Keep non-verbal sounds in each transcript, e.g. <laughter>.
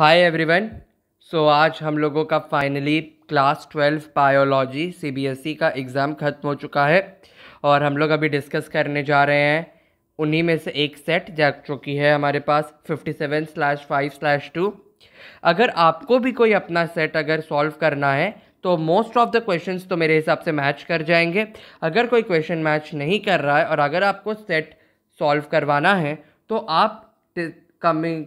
Hi everyone so आज हम लोगों का finally class twelve biology CBSE का एग्ज़ाम ख़त्म हो चुका है और हम लोग अभी डिस्कस करने जा रहे हैं उन्हीं में से एक सेट जा चुकी है हमारे पास fifty seven slash five slash two अगर आपको भी कोई अपना सेट अगर सॉल्व करना है तो मोस्ट ऑफ द क्वेश्चन तो मेरे हिसाब से मैच कर जाएंगे अगर कोई क्वेश्चन मैच नहीं कर रहा है और अगर आपको सेट सॉल्व करवाना है तो आप कमिंग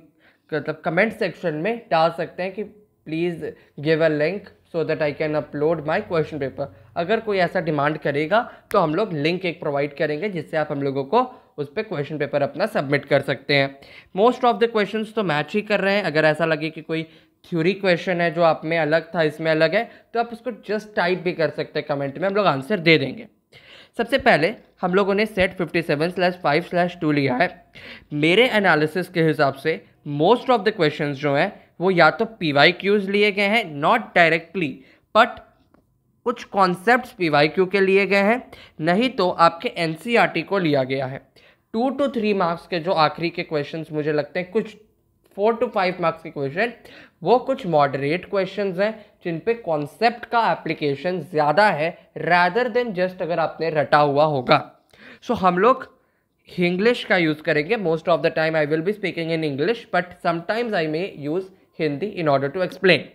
मतलब कमेंट सेक्शन में डाल सकते हैं कि please give a link so that I can upload my question paper अगर कोई ऐसा डिमांड करेगा तो हम लोग लिंक एक प्रोवाइड करेंगे जिससे आप हम लोगों को उस पर क्वेश्चन पेपर अपना सबमिट कर सकते हैं मोस्ट ऑफ द क्वेश्चन तो मैच ही कर रहे हैं अगर ऐसा लगे कि कोई थ्योरी क्वेश्चन है जो आप में अलग था इसमें अलग है तो आप उसको जस्ट टाइप भी कर सकते हैं कमेंट में हम लोग आंसर दे देंगे सबसे पहले हम लोगों ने set fifty seven slash five slash two लिया है मेरे एनालिसिस के हिसाब से मोस्ट ऑफ द क्वेश्चन जो हैं वो या तो पी वाई क्यूज लिए गए हैं नॉट डायरेक्टली बट कुछ कॉन्सेप्ट पी वाई क्यू के लिए गए हैं नहीं तो आपके एन सी आर टी को लिया गया है टू टू थ्री मार्क्स के जो आखिरी के क्वेश्चन मुझे लगते हैं कुछ फोर टू फाइव मार्क्स के क्वेश्चन वो कुछ मॉडरेट क्वेश्चन हैं जिन पे कॉन्सेप्ट का एप्लीकेशन ज़्यादा है रैदर देन जस्ट अगर आपने रटा हुआ होगा सो so, हम लोग इंग्लिश का यूज़ करेंगे most of the time I will be speaking in English but sometimes I may use Hindi in order to explain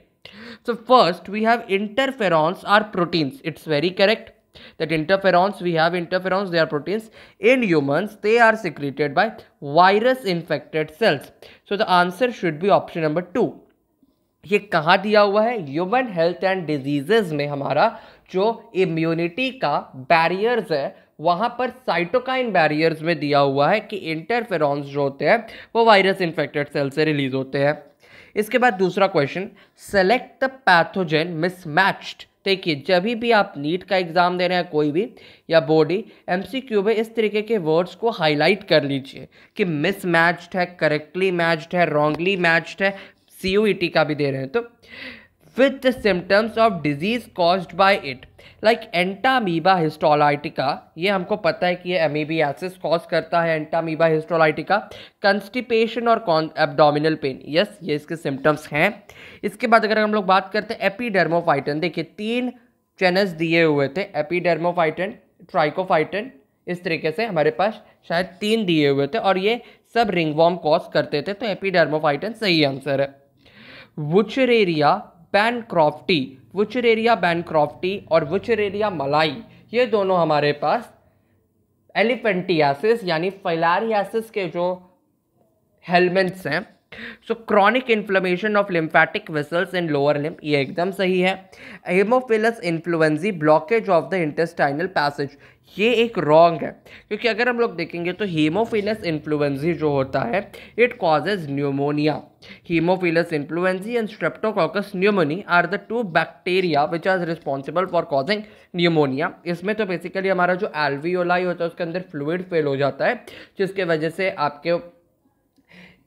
so first we have interferons are proteins it's very correct that interferons we have interferons they are proteins in humans they are secreted by virus infected cells so the answer should be option number two ये कहाँ दिया हुआ है human health and diseases में हमारा जो immunity का barriers है वहाँ पर साइटोकाइन बैरियर्स में दिया हुआ है कि इंटरफेरॉन्स जो होते हैं वो वायरस इन्फेक्टेड सेल से रिलीज होते हैं इसके बाद दूसरा question select the pathogen mismatched देखिए जब भी आप नीट का एग्ज़ाम दे रहे हैं कोई भी या बॉडी एम सी क्यू में इस तरीके के वर्ड्स को हाईलाइट कर लीजिए कि मिसमैच्ड है करेक्टली मैच्ड है रॉन्गली मैच्ड है सी यू टी का भी दे रहे हैं तो with the symptoms of disease cause by it like Entamoeba histolytica ये हमको पता है कि ये एमीबियासिस कॉज करता है एंटामीबा हिस्टोलाइटिका कंस्टिपेशन और कॉन एबडोमिनल पेन यस ये इसके सिम्टम्स हैं इसके बाद अगर हम लोग बात करते हैं एपीडर्मोफाइटन देखिए तीन चैनल्स दिए हुए थे एपीडर्मोफाइटन ट्राइकोफाइटन इस तरीके से हमारे पास शायद तीन दिए हुए थे और ये सब रिंगवॉम कॉज करते थे तो एपीडर्मोफाइटन सही आंसर है वुचरेरिया बैनक्रॉफ्टी वुचरेरिया बैनक्रॉफ्टी और वुचरेरिया मलाई ये दोनों हमारे पास एलिफेंटियासिस यानी फैलारियासिस के जो हेलमेंट्स हैं so chronic inflammation of lymphatic vessels in lower limb ये एकदम सही है Haemophilus influenzae blockage of the intestinal passage ये एक रॉन्ग है क्योंकि अगर हम लोग देखेंगे तो हेमोफिलस इन्फ्लुएंजी जो होता है it causes pneumonia Haemophilus influenzae and Streptococcus pneumoniae are the two bacteria which are responsible for causing pneumonia इसमें तो बेसिकली हमारा जो एल्वियोलाई होता है उसके अंदर फ्लूड फेल हो जाता है जिसके वजह से आपके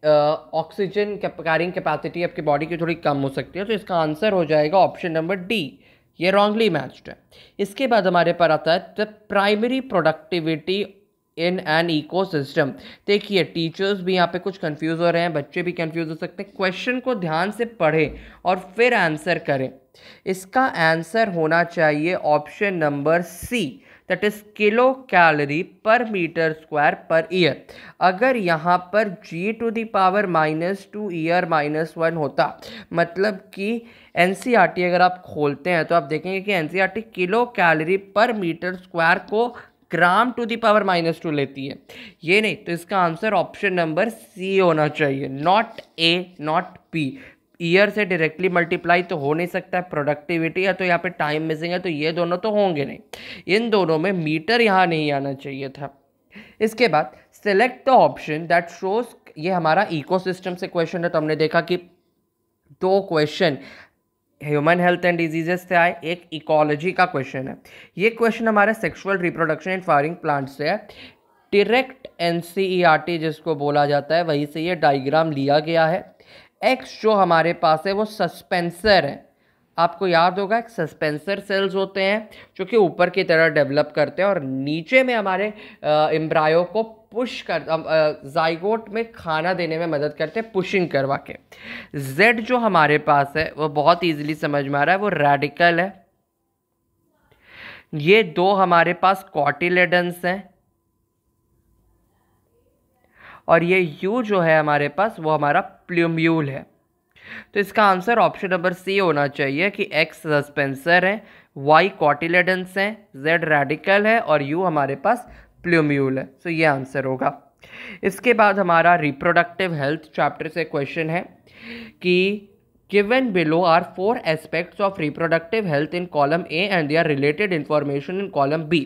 ऑक्सीजन कैरिंग कैपेसिटी आपकी बॉडी की थोड़ी कम हो सकती है तो इसका आंसर हो जाएगा ऑप्शन नंबर डी ये रॉन्गली मैच्ड है इसके बाद हमारे पर आता है the primary productivity in an ecosystem देखिए टीचर्स भी यहाँ पे कुछ कंफ्यूज हो रहे हैं बच्चे भी कंफ्यूज हो सकते हैं क्वेश्चन को ध्यान से पढ़ें और फिर आंसर करें इसका आंसर होना चाहिए option number C that is kilocalorie per meter square per year अगर यहाँ पर g to the power minus two year minus one होता मतलब कि एन e अगर आप खोलते हैं तो आप देखेंगे कि in kilocalorie per meter square को gram to the power minus two लेती है ये नहीं तो इसका आंसर ऑप्शन नंबर सी होना चाहिए not A not P year से डायरेक्टली मल्टीप्लाई तो हो नहीं सकता है प्रोडक्टिविटी है तो यहाँ पे टाइम मिसिंग है तो ये दोनों तो होंगे नहीं इन दोनों में मीटर यहाँ नहीं आना चाहिए था इसके बाद select the option that shows ये हमारा इकोसिस्टम से क्वेश्चन है तो हमने देखा कि दो question human health and diseases से आए एक इकोलॉजी का क्वेश्चन है ये क्वेश्चन हमारे sexual reproduction and flowering plant से है डिरेक्ट एन e जिसको बोला जाता है वहीं से ये डायग्राम लिया गया है एक्स जो हमारे पास है वो सस्पेंसर है आपको याद होगा एक सस्पेंसर सेल्स होते हैं जो कि ऊपर की तरह डेवलप करते हैं और नीचे में हमारे एम्ब्रायो को पुश कर जाइगोट में खाना देने में मदद करते हैं पुशिंग करवा के जेड जो हमारे पास है वो बहुत इजीली समझ में आ रहा है वो रेडिकल है ये दो हमारे पास कॉटिलेडन्स हैं और ये यू जो है हमारे पास वो हमारा प्ल्यूम्यूल है तो इसका आंसर ऑप्शन नंबर सी होना चाहिए कि एक्स सस्पेंसर है वाई कॉटिलेडेंस है जेड रेडिकल है और यू हमारे पास प्ल्यूम्यूल है सो तो ये आंसर होगा इसके बाद हमारा रिप्रोडक्टिव हेल्थ चैप्टर से क्वेश्चन है कि Given below are four aspects of reproductive health in column A and their related information in column B.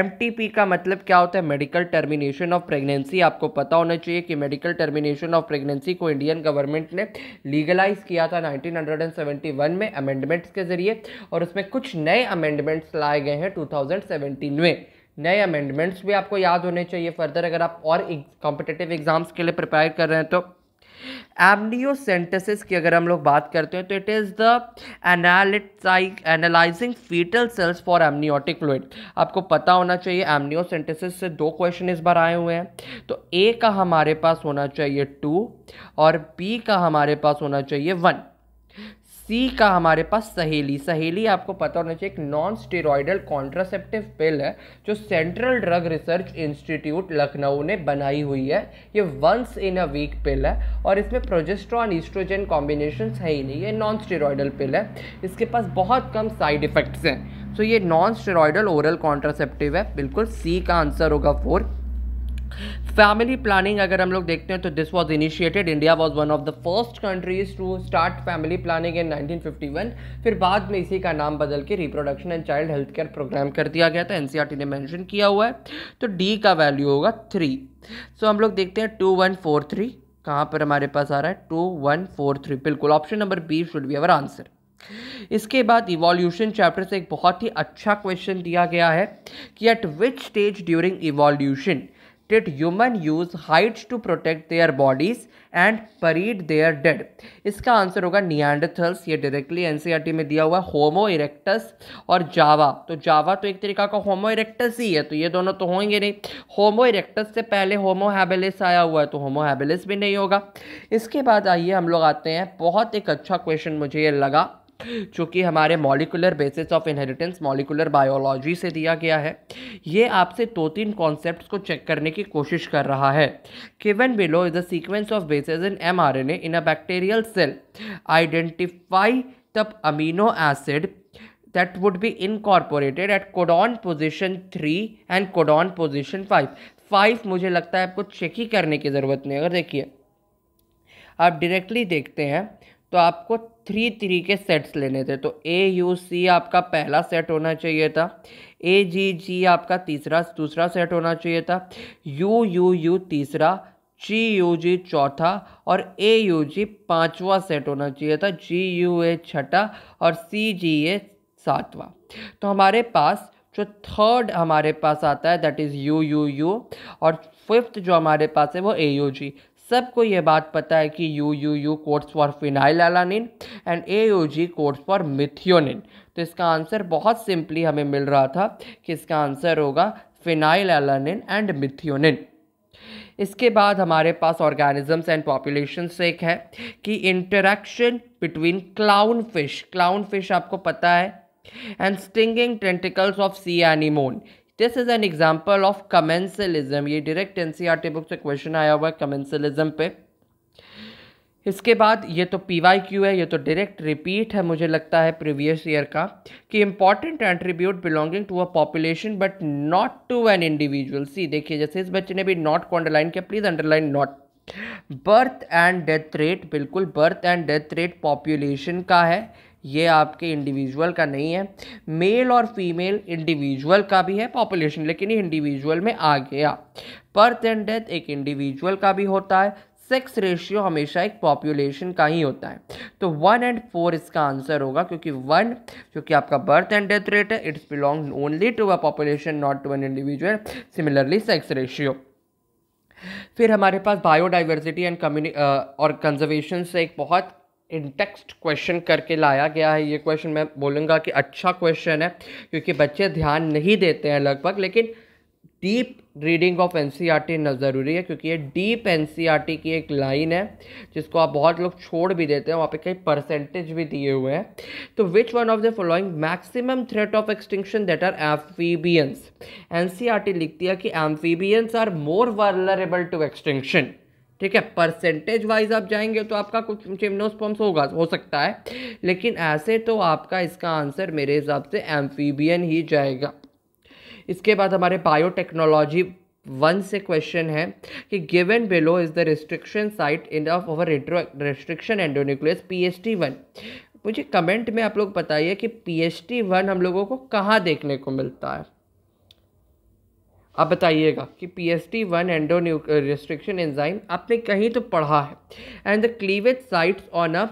MTP का मतलब क्या होता है मेडिकल टर्मिनेशन ऑफ प्रेगनेंसी आपको पता होना चाहिए कि मेडिकल टर्मिनेशन ऑफ प्रेगनेंसी को इंडियन गवर्नमेंट ने लीगलाइज किया था nineteen hundred and seventy one में अमेंडमेंट्स के जरिए और उसमें कुछ नए अमेंडमेंट्स लाए गए हैं टू थाउजेंड सेवेंटीन में नए अमेंडमेंट्स भी आपको याद होने चाहिए फर्दर अगर आप और कॉम्पिटेटिव एग्जाम्स के लिए प्रिपेयर कर रहे हैं तो एमनियोसेंटेसिस की अगर हम लोग बात करते हैं तो it is the analytic analysing foetal cells for amniotic fluid आपको पता होना चाहिए एमनियोसेंटेसिस से दो क्वेश्चन इस बार आए हुए हैं तो ए का हमारे पास होना चाहिए टू और बी का हमारे पास होना चाहिए वन सी का हमारे पास सहेली सहेली आपको पता होना चाहिए एक नॉन स्टेरॉयडल कॉन्ट्रासेप्टिव पिल है जो Central Drug Research Institute Lucknow ने बनाई हुई है ये वंस इन अ वीक पिल है और इसमें प्रोजेस्ट्रॉन ईस्ट्रोजन कॉम्बिनेशन है ही नहीं ये नॉन स्टेरॉयडल पिल है इसके पास बहुत कम साइड इफ़ेक्ट्स हैं सो so, ये नॉन स्टेरॉयडल ओरल कॉन्ट्रासेप्टिव है बिल्कुल सी का आंसर होगा फोर फैमिली प्लानिंग अगर हम लोग देखते हैं तो this was initiated India was one of the first countries to start family planning in 1951 फिर बाद में इसी का नाम बदल के reproduction and child health care programme कर दिया गया था एनसीईआरटी e ने मैंशन किया हुआ है तो डी का वैल्यू होगा थ्री सो so, हम लोग देखते हैं टू वन फोर थ्री कहाँ पर हमारे पास आ रहा है टू वन फोर थ्री बिल्कुल option number B should be our answer इसके बाद इवॉल्यूशन चैप्टर से एक बहुत ही अच्छा क्वेश्चन दिया गया है कि at which stage during evolution did human use hides to protect their bodies and buried their dead इसका आंसर होगा नियंडथल्स ये डायरेक्टली एनसीईआरटी e में दिया हुआ है होमो इरेक्टस और जावा तो जावा तो एक तरीका का होमो इरेक्टस ही है तो ये दोनों तो होंगे नहीं होमो इरेक्टस से पहले होमो हैबेलिस आया हुआ है तो होमो हैबेलिस भी नहीं होगा इसके बाद आइए हम लोग आते हैं बहुत एक अच्छा क्वेश्चन मुझे ये लगा चूँकि हमारे molecular basis of inheritance molecular biology से दिया गया है ये आपसे दो तीन कॉन्सेप्ट को चेक करने की कोशिश कर रहा है given below is a sequence of bases in M R N A in a bacterial cell identify the amino acid that would be incorporated at codon position three and codon position five five मुझे लगता है आपको check ही करने की ज़रूरत नहीं अगर देखिए आप डायरेक्टली देखते हैं तो आपको थ्री थ्री के सेट्स लेने थे तो ए यू सी आपका पहला सेट होना चाहिए था ए जी जी आपका तीसरा दूसरा सेट होना चाहिए था यू यू यू तीसरा जी यू जी चौथा और ए यू जी पाँचवा सेट होना चाहिए था जी यू ए छठा और सी जी ए सातवा तो हमारे पास जो थर्ड हमारे पास आता है that is U U U और फिफ्थ जो हमारे पास है वो ए यू जी सबको ये बात पता है कि U U U codes for phenylalanine and A U G codes for methionine तो इसका आंसर बहुत सिंपली हमें मिल रहा था कि इसका आंसर होगा फिनाइल एलानिन एंड मिथियोनिन इसके बाद हमारे पास ऑर्गेनिजम्स एंड पॉपुलेशन से एक है कि interaction between clown fish clown fish आपको पता है and stinging tentacles of sea anemone this is an example of commensalism ये डायरेक्ट एन सी बुक से क्वेश्चन आया हुआ है कमेंसलिज्म पे इसके बाद ये तो पी वाई क्यू है ये तो डायरेक्ट रिपीट है मुझे लगता है प्रीवियस ईयर का कि important attribute belonging to a population but not to an individual C देखिए जैसे इस बच्चे ने भी नॉट को अंडरलाइन किया please underline not birth and death rate बिल्कुल birth and death rate population का है ये आपके इंडिविजुअल का नहीं है मेल और फीमेल इंडिविजुअल का भी है पॉपुलेशन लेकिन ये इंडिविजुअल में आ गया बर्थ एंड डेथ एक इंडिविजुअल का भी होता है सेक्स रेशियो हमेशा एक पॉपुलेशन का ही होता है तो वन एंड फोर इसका आंसर होगा क्योंकि वन क्योंकि आपका बर्थ एंड डेथ रेट है it's belong only to a population not to an individual similarly sex ratio फिर हमारे पास बायोडाइवर्सिटी एंड कम्युनि और कंजर्वेशन से एक बहुत टेक्स्ट क्वेश्चन करके लाया गया है ये क्वेश्चन मैं बोलूँगा कि अच्छा क्वेश्चन है क्योंकि बच्चे ध्यान नहीं देते हैं लगभग लेकिन deep reading of N C R T ज़रूरी है क्योंकि ये deep N C R T की एक लाइन है जिसको आप बहुत लोग छोड़ भी देते हैं वहाँ पे कई परसेंटेज भी दिए हुए हैं तो which one of the following maximum threat of extinction that are amphibians N C R T लिखती है कि amphibians are more vulnerable to extinction ठीक है परसेंटेज वाइज आप जाएंगे तो आपका कुछ चिमनोस्पम्स होगा हो सकता है लेकिन ऐसे तो आपका इसका आंसर मेरे हिसाब से एम्फीबियन ही जाएगा इसके बाद हमारे बायोटेक्नोलॉजी वन से क्वेश्चन है कि given below is the restriction site in of our restriction endonuclease P H T one मुझे कमेंट में आप लोग बताइए कि पी एच टी वन हम लोगों को कहाँ देखने को मिलता है अब बताइएगा कि P S T one endo restriction enzyme आपने कहीं तो पढ़ा है and the cleavage sites on a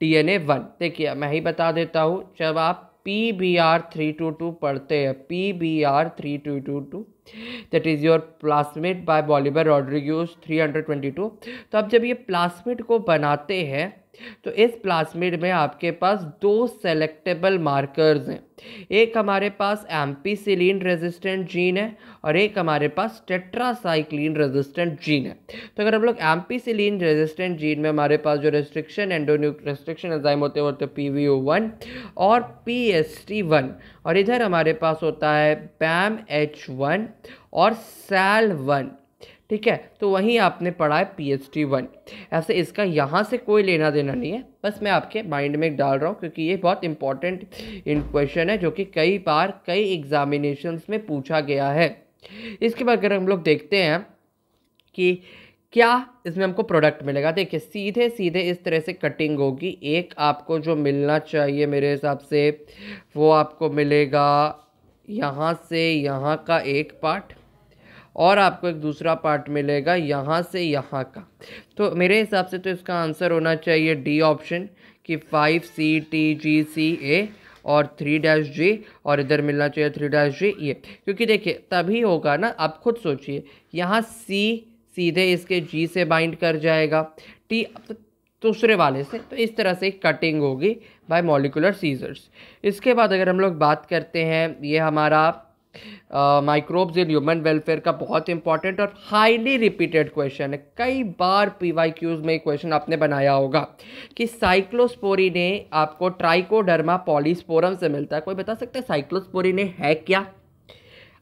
T N A one देखिए मैं ही बता देता हूँ जब आप P B R three two two पढ़ते हैं P B R three two two two that is your plasmid by Bolivar Rodriguez 322 तो अब जब ये प्लासमेट को बनाते हैं तो इस प्लासमेट में आपके पास दो सेलेक्टेबल मार्कर्स हैं एक हमारे पास एम्पीसिलिन रेजिस्टेंट जीन है और एक हमारे पास टेट्रासाइक्लिन रेजिस्टेंट जीन है तो अगर हम लोग एम्पीसिलिन रेजिस्टेंट जीन में हमारे पास जो रेस्ट्रिक्शन एंडोन्यूक रेस्ट्रिक्शन एंजाइम होते हैं होते पी वी ओ वन और पी एस टी वन और इधर हमारे पास होता है पैम एच वन और सैल वन ठीक है तो वहीं आपने पढ़ा है पी एच डी वन ऐसे इसका यहाँ से कोई लेना देना नहीं है बस मैं आपके माइंड में डाल रहा हूँ क्योंकि ये बहुत इंपॉर्टेंट इन क्वेश्चन है जो कि कई बार कई एग्जामिनेशन्स में पूछा गया है इसके बाद अगर हम लोग देखते हैं कि क्या इसमें हमको प्रोडक्ट मिलेगा देखिए सीधे सीधे इस तरह से कटिंग होगी एक आपको जो मिलना चाहिए मेरे हिसाब से वो आपको मिलेगा यहाँ से यहाँ का एक पार्ट और आपको एक दूसरा पार्ट मिलेगा यहाँ से यहाँ का तो मेरे हिसाब से तो इसका आंसर होना चाहिए डी ऑप्शन कि five C T G C A और थ्री डैश जी और इधर मिलना चाहिए थ्री डैश जी ये क्योंकि देखिए तभी होगा ना आप खुद सोचिए यहाँ सी सीधे इसके जी से बाइंड कर जाएगा टी तो दूसरे वाले से तो इस तरह से कटिंग होगी बाय मॉलिकुलर सीजर्स इसके बाद अगर हम लोग बात करते हैं ये हमारा माइक्रोब्स इन ह्यूमन वेलफेयर का बहुत इंपॉर्टेंट और हाईली रिपीटेड क्वेश्चन है कई बार पी वाई क्यूज में क्वेश्चन आपने बनाया होगा कि साइक्लोस्पोरी ने आपको ट्राइकोडर्मा पॉलीस्पोरम से मिलता है कोई बता सकता है साइक्लोस्पोरी ने है क्या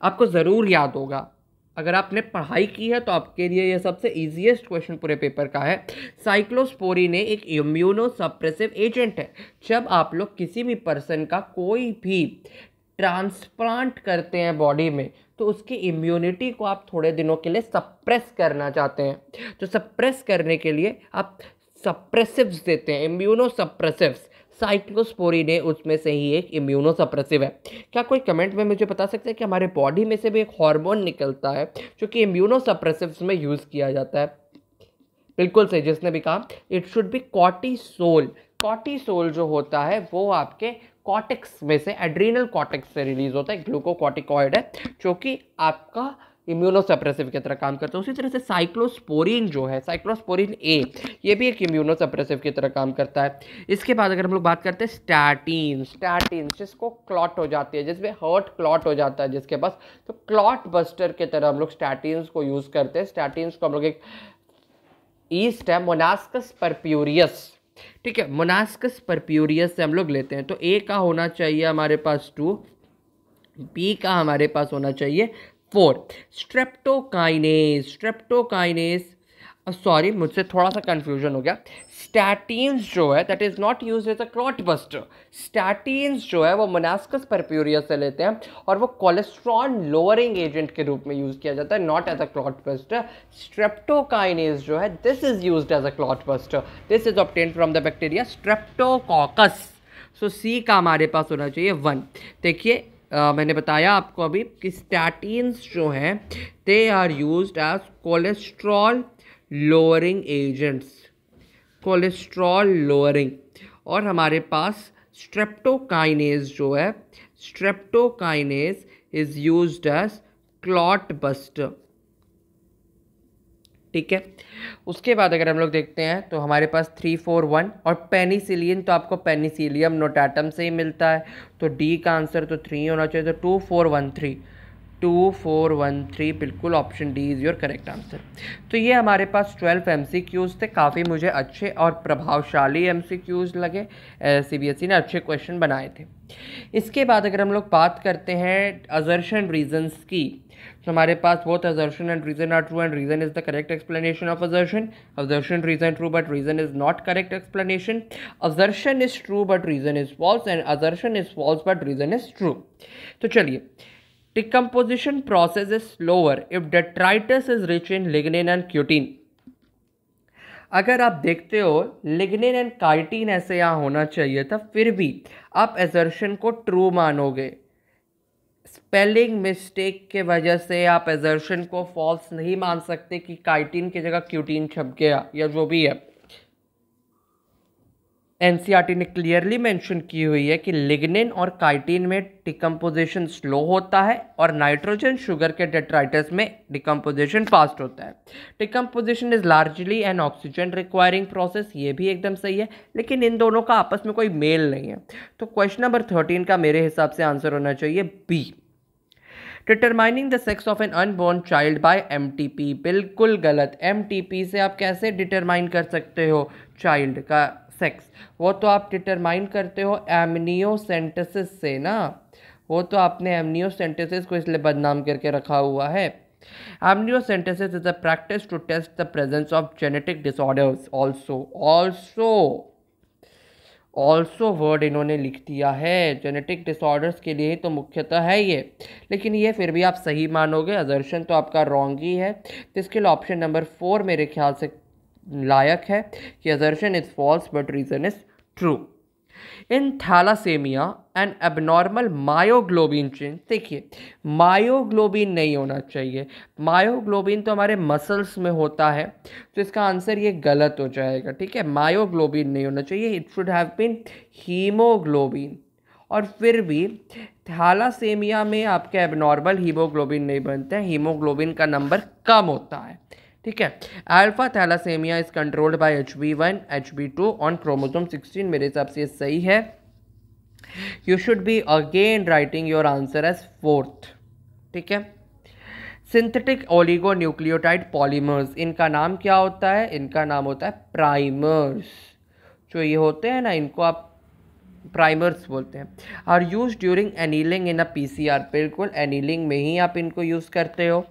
आपको ज़रूर याद होगा अगर आपने पढ़ाई की है तो आपके लिए यह सबसे ईजिएस्ट क्वेश्चन पूरे पेपर का है साइक्लोस्पोरी ने एक इम्यूनो सप्रेसिव एजेंट है जब आप लोग किसी भी पर्सन का कोई भी ट्रांसप्लांट करते हैं बॉडी में तो उसकी इम्यूनिटी को आप थोड़े दिनों के लिए सप्रेस करना चाहते हैं तो सप्रेस करने के लिए आप सप्रेसिव्स देते हैं इम्यूनो सप्रेसिव्स है उसमें से ही एक इम्यूनोसप्रेसिव है क्या कोई कमेंट में मुझे बता सकते हैं कि हमारे बॉडी में से भी एक हार्मोन निकलता है जो कि इम्यूनोसप्रेसिव में यूज़ किया जाता है बिल्कुल सही जिसने भी कहा it should be cortisol जो होता है वो आपके कॉटिक्स में से एड्रीनल कॉटिक्स से रिलीज होता है ग्लूकोकॉटिकॉइड है जो कि आपका इम्यूनोसप्रेसिव की तरह काम करता है उसी तरह से साइक्लोस्पोरिन जो है साइक्लोस्पोरिन ए ये भी एक इम्यूनोसप्रेसिव की तरह काम करता है इसके बाद अगर हम लोग बात करते हैं स्टैटिन स्टैटिन जिसको क्लॉट हो जाती है जिसमें हर्ट क्लॉट हो जाता है जिसके पास तो क्लॉट बस्टर की तरह हम लोग स्टैटिन्स को यूज़ करते हैं स्टैटिन्स को हम लोग एक ईस्ट है मोनास्कस परप्यूरियस ठीक है मोनास्कस परप्यूरियस से हम लोग लेते हैं तो ए का होना चाहिए हमारे पास टू बी का हमारे पास होना चाहिए फोर स्ट्रेप्टोकाइनेस स्ट्रेप्टोकाइनेस सॉरी मुझसे थोड़ा सा कन्फ्यूजन हो गया स्टैटीन्स जो है that is not use as a clot buster statins जो है वो मोनास्कस परप्यूरिया से लेते हैं और वो कोलेस्ट्रॉल लोअरिंग एजेंट के रूप में यूज़ किया जाता है not as a clot buster streptokinase जो है this is use as a clot buster this is obtained from the bacteria Streptococcus so C का हमारे पास होना चाहिए वन देखिए मैंने बताया आपको अभी कि स्टैटिन्स जो हैं they are use as cholesterol lowering agents cholesterol lowering और हमारे पास स्ट्रेप्टोकाइनेज जो है streptokinase is use as clot buster ठीक है उसके बाद अगर हम लोग देखते हैं तो हमारे पास थ्री फोर वन और पेनीसिलियन तो आपको पेनीसिलियम नोटाटम से ही मिलता है तो डी का आंसर तो थ्री होना चाहिए तो two four one three two four one three बिल्कुल option D is your correct answer तो ये हमारे पास ट्वेल्व एम सी क्यूज़ थे काफ़ी मुझे अच्छे और प्रभावशाली एम सी क्यूज़ लगे सी बी एस ई ने अच्छे क्वेश्चन बनाए थे इसके बाद अगर हम लोग बात करते हैं अजर्शन रीजन्स की तो हमारे पास बहुत assertion and reason are true and reason is the correct explanation of assertion assertion reason true but reason is not correct explanation assertion is true but reason is false and assertion is false but reason is true तो चलिए decomposition process is slower if detritus is rich in lignin and cutin अगर आप देखते हो lignin and chitin ऐसे यहाँ होना चाहिए था फिर भी आप एजर्शन को ट्रू मानोगे स्पेलिंग मिस्टेक के वजह से आप एजर्शन को फॉल्स नहीं मान सकते कि काइटिन की जगह क्यूटीन छप गया या जो भी है एनसीईआरटी ने क्लियरली मेंशन की हुई है कि लिग्निन और काइटिन में डिकम्पोजिशन स्लो होता है और नाइट्रोजन शुगर के डेट्राइटस में डिकम्पोजिशन फास्ट होता है decomposition is largely an oxygen requiring process ये भी एकदम सही है लेकिन इन दोनों का आपस में कोई मेल नहीं है तो क्वेश्चन नंबर थर्टीन का मेरे हिसाब से आंसर होना चाहिए B determining the sex of an unborn child by M बिल्कुल गलत एम से आप कैसे डिटरमाइन कर सकते हो चाइल्ड का सेक्स वो तो आप डिटरमाइन करते हो एमनियोसेंटेसिस से ना वो तो आपने एमनियोसेंटेसिस को इसलिए बदनाम करके रखा हुआ है amniocentesis is a practice to test the presence of genetic disorders also also also word इन्होंने लिख दिया है जेनेटिक डिसऑर्डर्स के लिए ही तो मुख्यतः है ये लेकिन ये फिर भी आप सही मानोगे अजर्शन तो आपका रॉन्ग ही है तो इसके लिए ऑप्शन नंबर फोर मेरे ख्याल से लायक है कि assertion is false but reason is true in thalassaemia and abnormal myoglobin change देखिए मायोग्लोबिन नहीं होना चाहिए मायोग्लोबिन तो हमारे मसल्स में होता है तो इसका आंसर ये गलत हो जाएगा ठीक है मायोग्लोबिन नहीं होना चाहिए it should have been haemoglobin और फिर भी थैलासेमिया में आपके एबनॉर्मल हीमोग्लोबिन नहीं बनते हैं हीमोग्लोबिन का नंबर कम होता है ठीक है alpha thalassaemia is controlled by H B one H B two on chromosome sixteen मेरे हिसाब से सही है you should be again writing your answer as fourth ठीक है सिंथेटिक ओलिगो न्यूक्लियोटाइड पॉलीमर्स इनका नाम क्या होता है इनका नाम होता है प्राइमर्स जो ये होते हैं ना इनको आप प्राइमर्स बोलते हैं are used during annealing in a P C R बिल्कुल एनीलिंग में ही आप इनको यूज़ करते हो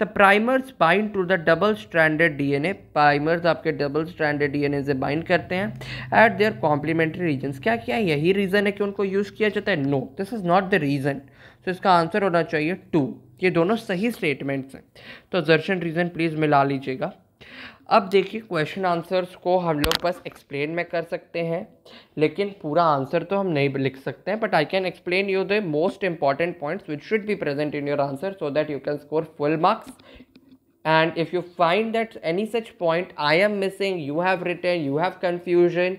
the primers bind to the double stranded D N A primers आपके double stranded D N A से बाइंड करते हैं एट देयर कॉम्प्लीमेंट्री रीजन्स क्या क्या यही रीज़न है कि उनको यूज़ किया जाता है no this is not the reason तो इसका आंसर होना चाहिए टू ये दोनों सही स्टेटमेंट्स हैं तो जर्शन रीज़न प्लीज़ मिला लीजिएगा अब देखिए क्वेश्चन आंसर्स को हम लोग बस एक्सप्लेन में कर सकते हैं लेकिन पूरा आंसर तो हम नहीं लिख सकते हैं but I can explain you the most important points which should be present in your answer so that you can score full marks and if you find that any such point I am missing you have return you have confusion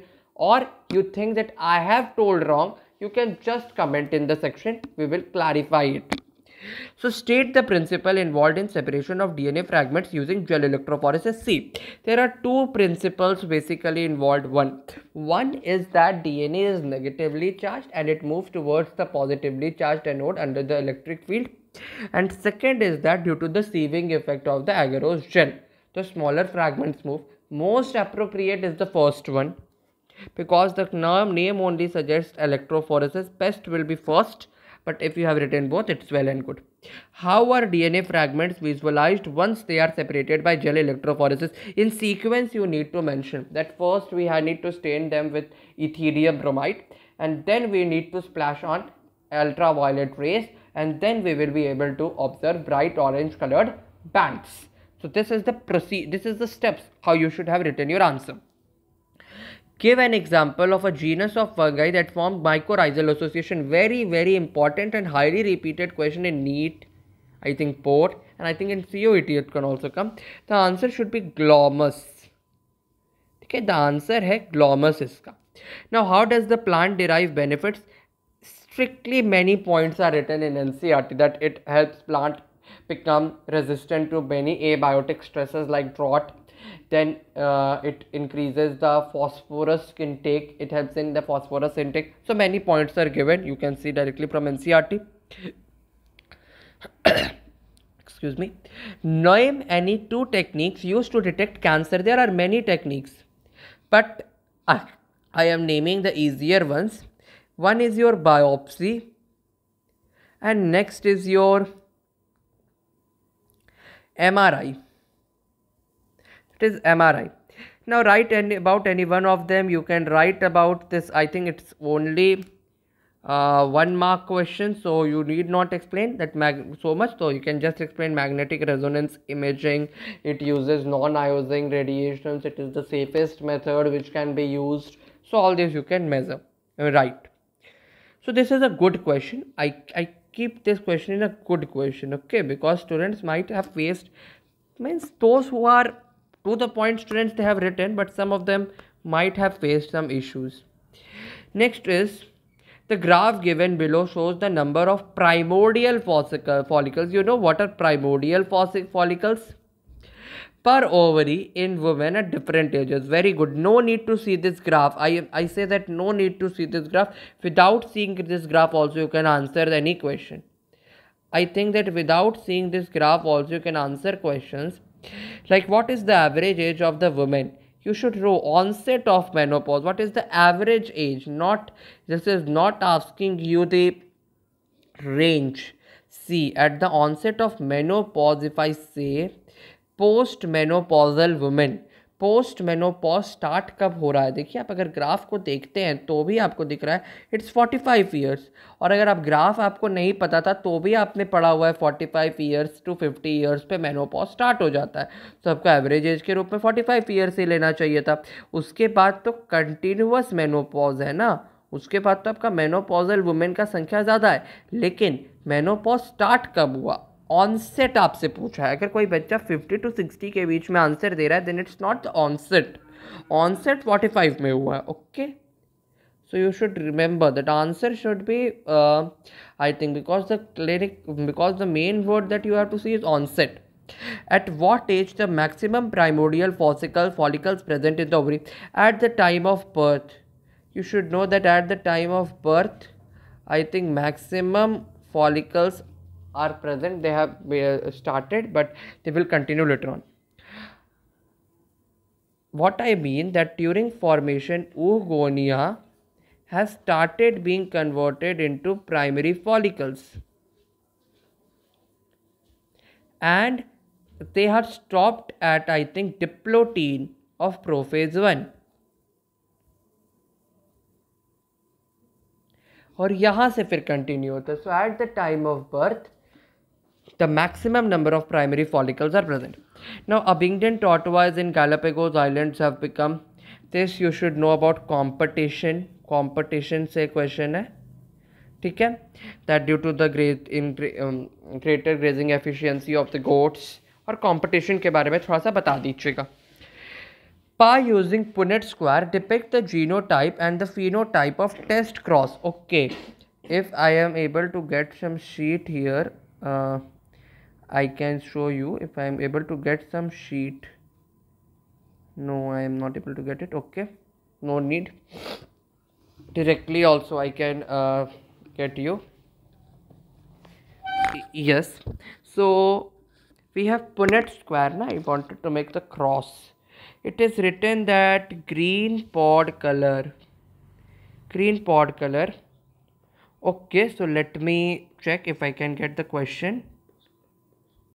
और you think that I have told wrong you can just comment in the section we will clarify it So state the principle involved in separation of DNA fragments using gel electrophoresis. See, there are two principles basically involved. One, one is that DNA is negatively charged and it moves towards the positively charged anode under the electric field. And second is that due to the sieving effect of the agarose gel, the smaller fragments move. Most appropriate is the first one because the name only suggests electrophoresis. Best will be first but if you have written both it's well and good how are dna fragments visualized once they are separated by gel electrophoresis in sequence you need to mention that first we need to stain them with ethidium bromide and then we need to splash on ultraviolet rays and then we will be able to observe bright orange colored bands so this is the proceed this is the steps how you should have written your answer give an example of a genus of fungi that form mycorrhizal association. Very, very important and highly repeated question in NEET, I think PORT, and I think in COET it can also come. The answer should be glomus. Okay, the answer is glomus iska. Now, how does the plant derive benefits? Strictly many points are written in NCRT that it helps plant become resistant to many abiotic stresses like drought, then uh, it increases the phosphorus intake it helps in the phosphorus intake so many points are given you can see directly from ncrt <coughs> excuse me name any two techniques used to detect cancer there are many techniques but uh, i am naming the easier ones one is your biopsy and next is your mri it is mri now write any about any one of them you can write about this i think it's only uh, one mark question so you need not explain that so much so you can just explain magnetic resonance imaging it uses non-ionizing radiations it is the safest method which can be used so all this you can measure right so this is a good question i i keep this question in a good question okay because students might have faced means those who are to the point students they have written but some of them might have faced some issues next is the graph given below shows the number of primordial follicles you know what are primordial follicles per ovary in women at different ages very good no need to see this graph i i say that no need to see this graph without seeing this graph also you can answer any question i think that without seeing this graph also you can answer questions like, what is the average age of the woman? You should know onset of menopause. What is the average age? Not this is not asking you the range. See, at the onset of menopause, if I say post menopausal women, post menopause start कब हो रहा है देखिए आप अगर graph को देखते हैं तो भी आपको दिख रहा है इट्स फोर्टी फाइव ईयर्स और अगर आप ग्राफ आपको नहीं पता था तो भी आपने पढ़ा हुआ है forty five years to fifty years पे मेनोपॉज स्टार्ट हो जाता है तो आपको एवरेज एज के रूप में फोर्टी फाइव ईयर्स ही लेना चाहिए था उसके बाद तो कंटिन्यूस मेनोपॉज है ना उसके बाद तो आपका मेनोपॉजल वुमेन का संख्या ज़्यादा है लेकिन मेनोपॉज स्टार्ट कब हुआ ऑनसेट आपसे पूछा है अगर कोई बच्चा 50 टू 60 के बीच में आंसर दे रहा है then it's not onset onset 45 में हुआ है okay so you should remember that answer should be uh, i think because the clinic because the main word that you have to see is onset at what age the maximum primordial follicle follicles present in the ovary at the time of birth you should know that at the time of birth i think maximum follicles are present they have uh, started but they will continue later on what i mean that during formation oogonia has started being converted into primary follicles and they have stopped at i think diplotene of prophase 1 और यहाँ से फिर continue होता है so at the time of birth the maximum number of primary follicles are present. Now, abingdon tortoise in Galapagos Islands have become this you should know about competition. Competition से question है ठीक that due to the great in um, greater grazing efficiency of the goats or competition के बारे में थोड़ा सा बता दीजिएगा by using Punnett square depict the genotype and the phenotype of test cross okay if I am able to get some sheet here uh, I can show you if I am able to get some sheet no I am not able to get it okay no need directly also I can uh, get you yes so we have Punnett square na I wanted to make the cross it is written that green pod color green pod color okay so let me check if I can get the question